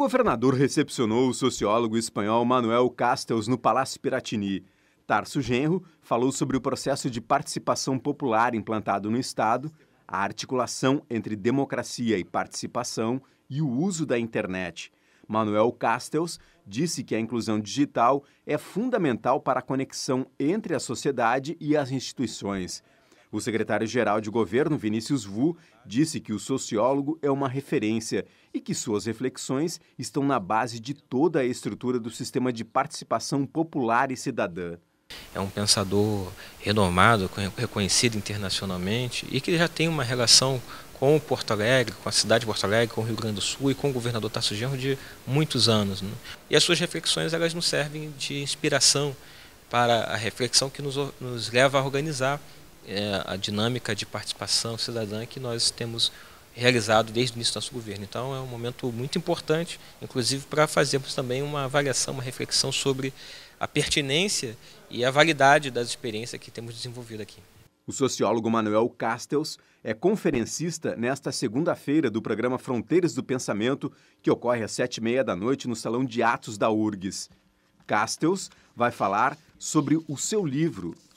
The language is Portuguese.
governador recepcionou o sociólogo espanhol Manuel Castells no Palácio Piratini. Tarso Genro falou sobre o processo de participação popular implantado no Estado, a articulação entre democracia e participação e o uso da internet. Manuel Castells disse que a inclusão digital é fundamental para a conexão entre a sociedade e as instituições. O secretário-geral de governo, Vinícius Vu, disse que o sociólogo é uma referência e que suas reflexões estão na base de toda a estrutura do sistema de participação popular e cidadã. É um pensador renomado, reconhecido internacionalmente e que já tem uma relação com Porto Alegre, com a cidade de Porto Alegre, com o Rio Grande do Sul e com o governador Tarso Genro de muitos anos. Né? E as suas reflexões elas nos servem de inspiração para a reflexão que nos, nos leva a organizar é, a dinâmica de participação cidadã que nós temos realizado desde o início do nosso governo. Então é um momento muito importante, inclusive para fazermos também uma avaliação, uma reflexão sobre a pertinência e a validade das experiências que temos desenvolvido aqui. O sociólogo Manuel Castells é conferencista nesta segunda-feira do programa Fronteiras do Pensamento, que ocorre às sete e meia da noite no Salão de Atos da URGS. Castells vai falar sobre o seu livro